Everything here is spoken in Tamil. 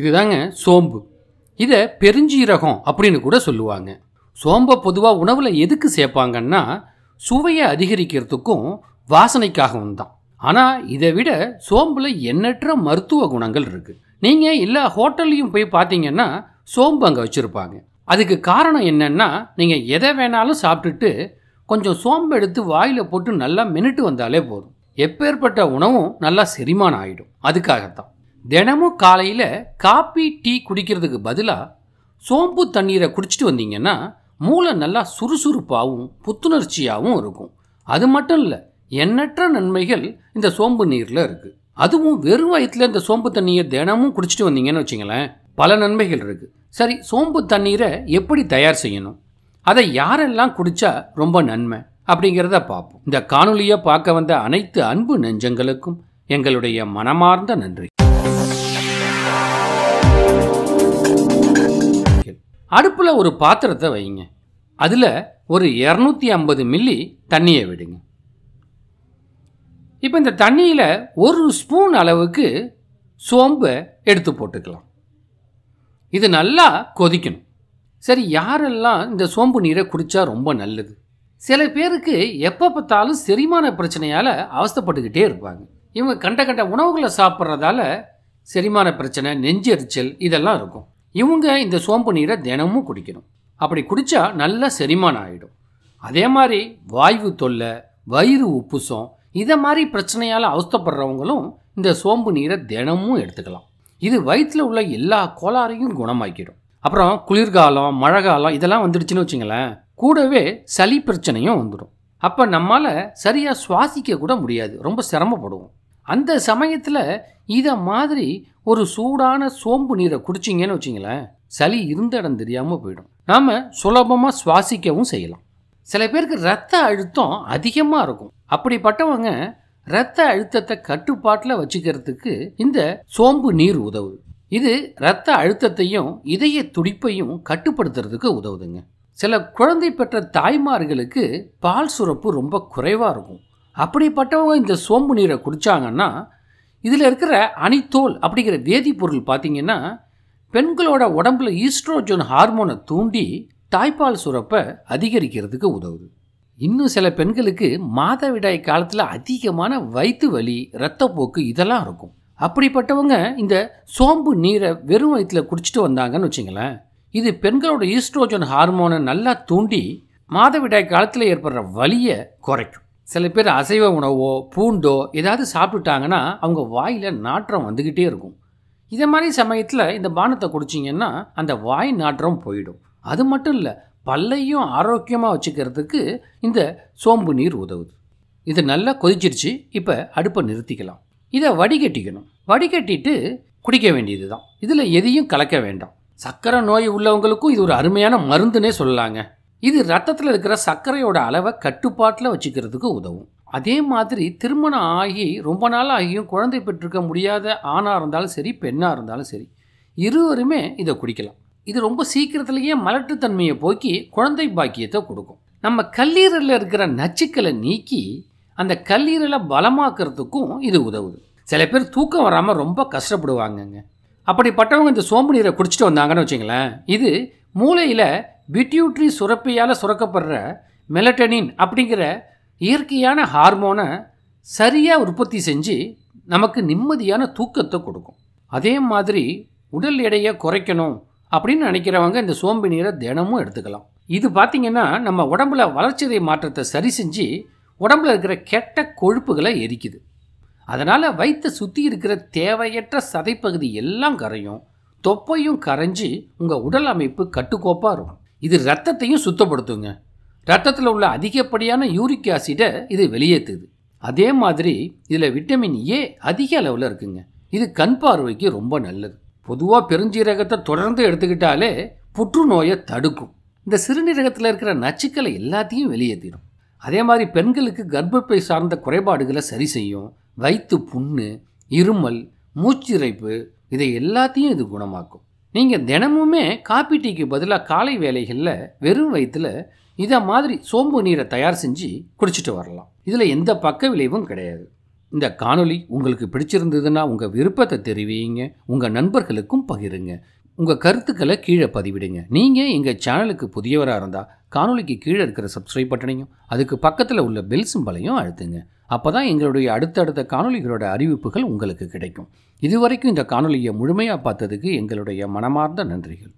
இதுதாங்க சோம்பு இதை பெருஞ்சீரகம் அப்படின்னு கூட சொல்லுவாங்க சோம்பை பொதுவாக உணவில் எதுக்கு சேர்ப்பாங்கன்னா சுவையை அதிகரிக்கிறதுக்கும் வாசனைக்காகவும் தான் ஆனால் இதை விட சோம்பில் எண்ணற்ற மருத்துவ குணங்கள் இருக்குது நீங்கள் எல்லா ஹோட்டல்லையும் போய் பார்த்தீங்கன்னா சோம்பு அங்கே வச்சுருப்பாங்க அதுக்கு காரணம் என்னென்னா நீங்கள் எதை வேணாலும் சாப்பிட்டுட்டு கொஞ்சம் சோம்பு எடுத்து வாயில் போட்டு நல்லா மினுட்டு வந்தாலே போதும் எப்பேற்பட்ட உணவும் நல்லா செரிமானம் ஆகிடும் அதுக்காகத்தான் தினமும் காலையில் காப்பி டீ குடிக்கிறதுக்கு பதிலாக சோம்பு தண்ணீரை குடிச்சிட்டு வந்தீங்கன்னா மூளை நல்லா சுறுசுறுப்பாகவும் புத்துணர்ச்சியாகவும் இருக்கும் அது மட்டும் இல்லை எண்ணற்ற நன்மைகள் இந்த சோம்பு நீரில் இருக்குது அதுவும் வெறும் வயிற்றில் இந்த சோம்பு தண்ணியை தினமும் குடிச்சிட்டு வந்தீங்கன்னு வச்சுங்களேன் பல நன்மைகள் இருக்குது சரி சோம்பு தண்ணீரை எப்படி தயார் செய்யணும் அதை யாரெல்லாம் குடித்தா ரொம்ப நன்மை அப்படிங்கிறத பார்ப்போம் இந்த காணொலியை பார்க்க வந்த அனைத்து அன்பு நெஞ்சங்களுக்கும் எங்களுடைய மனமார்ந்த நன்றி அடுப்பில் ஒரு பாத்திரத்தை வைங்க அதில் ஒரு இரநூத்தி ஐம்பது மில்லி தண்ணியை விடுங்க இப்போ இந்த தண்ணியில் ஒரு ஸ்பூன் அளவுக்கு சோம்பை எடுத்து போட்டுக்கலாம் இது நல்லா கொதிக்கணும் சரி யாரெல்லாம் இந்த சோம்பு நீரை குடித்தா ரொம்ப நல்லது சில பேருக்கு எப்போ பார்த்தாலும் செரிமான பிரச்சனையால் அவஸ்தப்பட்டுக்கிட்டே இருப்பாங்க இவங்க கண்ட கண்ட உணவுகளை சாப்பிட்றதால செரிமான பிரச்சனை நெஞ்செரிச்சல் இதெல்லாம் இருக்கும் இவங்க இந்த சோம்பு நீரை தினமும் குடிக்கணும் அப்படி குடித்தா நல்லா செரிமானம் ஆகிடும் அதே மாதிரி வாய்வு தொல்லை வயிறு உப்புசம் இதை மாதிரி பிரச்சனையால் அவஸ்தப்படுறவங்களும் இந்த சோம்பு நீரை தினமும் எடுத்துக்கலாம் இது வயிற்றில் உள்ள எல்லா கோளாறையும் குணமாக்கிடும் அப்புறம் குளிர்காலம் மழை காலம் இதெல்லாம் வந்துடுச்சுன்னு வச்சுங்களேன் கூடவே சளி பிரச்சனையும் வந்துடும் அப்போ நம்மால் சரியாக சுவாசிக்க கூட முடியாது ரொம்ப சிரமப்படுவோம் அந்த சமயத்தில் இதை மாதிரி ஒரு சூடான சோம்பு நீரை குடிச்சிங்கன்னு வச்சிங்களேன் சளி இருந்த இடம் தெரியாமல் போயிடும் நாம் சுலபமாக சுவாசிக்கவும் செய்யலாம் சில பேருக்கு ரத்த அழுத்தம் அதிகமாக இருக்கும் அப்படிப்பட்டவங்க ரத்த அழுத்தத்தை கட்டுப்பாட்டில் வச்சுக்கிறதுக்கு இந்த சோம்பு நீர் உதவு இது ரத்த அழுத்தத்தையும் இதய துடிப்பையும் கட்டுப்படுத்துறதுக்கு உதவுதுங்க சில குழந்தை பெற்ற தாய்மார்களுக்கு பால் சுரப்பு ரொம்ப குறைவாக இருக்கும் அப்படிப்பட்டவங்க இந்த சோம்பு நீரை குடித்தாங்கன்னா இதில் இருக்கிற அணித்தோல் அப்படிங்கிற வேதிப்பொருள் பார்த்திங்கன்னா பெண்களோட உடம்பில் ஈஸ்ட்ரோஜன் ஹார்மோனை தூண்டி தாய்ப்பால் சுரப்பை அதிகரிக்கிறதுக்கு உதவுது இன்னும் சில பெண்களுக்கு மாதவிடாய் காலத்தில் அதிகமான வயிற்று வலி ரத்தப்போக்கு இதெல்லாம் இருக்கும் அப்படிப்பட்டவங்க இந்த சோம்பு நீரை வெறும் வயிற்றில் குடிச்சிட்டு வந்தாங்கன்னு வச்சிங்களேன் இது பெண்களோட ஈஸ்ட்ரோஜன் ஹார்மோனை நல்லா தூண்டி மாதவிடாய் காலத்தில் ஏற்படுற வலியை குறைக்கும் சில பேர் அசைவ உணவோ பூண்டோ ஏதாவது சாப்பிட்டுட்டாங்கன்னா அவங்க வாயில் நாற்றம் வந்துக்கிட்டே இருக்கும் இதை மாதிரி சமயத்தில் இந்த பானத்தை குடிச்சிங்கன்னா அந்த வாய் நாற்றம் போயிடும் அது மட்டும் இல்லை பல்லையும் ஆரோக்கியமாக வச்சுக்கிறதுக்கு இந்த சோம்பு நீர் உதவுது இது நல்லா கொதிச்சிருச்சு இப்போ அடுப்பை நிறுத்திக்கலாம் இதை வடிகட்டிக்கணும் வடிகட்டிட்டு குடிக்க வேண்டியது தான் இதில் எதையும் கலக்க வேண்டாம் சக்கரை நோய் உள்ளவங்களுக்கும் இது ஒரு அருமையான மருந்துனே சொல்லலாங்க இது ரத்தத்தில் இருக்கிற சர்க்கரையோட அளவை கட்டுப்பாட்டில் வச்சுக்கிறதுக்கு உதவும் அதே மாதிரி திருமணம் ஆகி ரொம்ப நாள் ஆகியும் குழந்தை பெற்றிருக்க முடியாத ஆணாக இருந்தாலும் சரி பெண்ணாக இருந்தாலும் சரி இருவருமே இதை குடிக்கலாம் இது ரொம்ப சீக்கிரத்துலேயே மலட்டுத்தன்மையை போக்கி குழந்தை பாக்கியத்தை கொடுக்கும் நம்ம கல்லீரலில் இருக்கிற நச்சுக்களை நீக்கி அந்த கல்லீரலை பலமாக்குறதுக்கும் இது உதவுது சில பேர் தூக்கம் வராமல் ரொம்ப கஷ்டப்படுவாங்கங்க அப்படிப்பட்டவங்க இந்த சோம்பு நீரை குடிச்சிட்டு வந்தாங்கன்னு வச்சுங்களேன் இது மூளையில் பிட்யூட்ரி சுரப்பியால் சுரக்கப்படுற மெலட்டனின் அப்படிங்கிற இயற்கையான ஹார்மோனை சரியாக உற்பத்தி செஞ்சு நமக்கு நிம்மதியான தூக்கத்தை கொடுக்கும் அதே மாதிரி உடல் எடையை குறைக்கணும் அப்படின்னு நினைக்கிறவங்க இந்த சோம்பு நீரை தினமும் எடுத்துக்கலாம் இது பார்த்திங்கன்னா நம்ம உடம்புல வளர்ச்சிதை மாற்றத்தை சரி செஞ்சு உடம்புல இருக்கிற கெட்ட கொழுப்புகளை எரிக்குது அதனால் வயிற்றை சுற்றி இருக்கிற தேவையற்ற சதைப்பகுதி எல்லாம் கரையும் தொப்பையும் கரைஞ்சி உங்கள் உடல் அமைப்பு கட்டுக்கோப்பாக இருக்கும் இது ரத்தத்தையும் சுத்தப்படுத்துங்க ரத்தத்தில் உள்ள அதிகப்படியான யூரிக் ஆசிடை இது வெளியேற்றுது அதே மாதிரி இதில் விட்டமின் ஏ அதிக அளவில் இருக்குங்க இது கண் பார்வைக்கு ரொம்ப நல்லது பொதுவாக பெருஞ்சீரகத்தை தொடர்ந்து எடுத்துக்கிட்டாலே புற்றுநோயை தடுக்கும் இந்த சிறுநீரகத்தில் இருக்கிற நச்சுக்களை எல்லாத்தையும் வெளியேற்றிடும் அதே மாதிரி பெண்களுக்கு கர்ப்பப்பை சார்ந்த குறைபாடுகளை சரி செய்யும் வயிற்று புண்ணு இருமல் மூச்சிறைப்பு இதை எல்லாத்தையும் இது குணமாக்கும் நீங்கள் தினமுமே காப்பி டீக்கு பதிலாக காலை வேலைகளில் வெறும் வயிற்றில் இதை மாதிரி சோம்பு நீரை தயார் செஞ்சு குடிச்சிட்டு வரலாம் இதில் எந்த பக்க விளைவும் கிடையாது இந்த காணொலி உங்களுக்கு பிடிச்சிருந்ததுன்னா உங்கள் விருப்பத்தை தெரிவிங்க உங்கள் நண்பர்களுக்கும் பகிருங்க உங்கள் கருத்துக்களை கீழே பதிவிடுங்க நீங்கள் எங்கள் சேனலுக்கு புதியவராக இருந்தால் காணொலிக்கு கீழே இருக்கிற சப்ஸ்கிரைப் பட்டனையும் அதுக்கு பக்கத்தில் உள்ள பெல் சிம்பலையும் அழுத்துங்க அப்போ தான் எங்களுடைய அடுத்தடுத்த காணொலிகளோட அறிவிப்புகள் உங்களுக்கு கிடைக்கும் இதுவரைக்கும் இந்த காணொலியை முழுமையாக பார்த்ததுக்கு எங்களுடைய மனமார்ந்த நன்றிகள்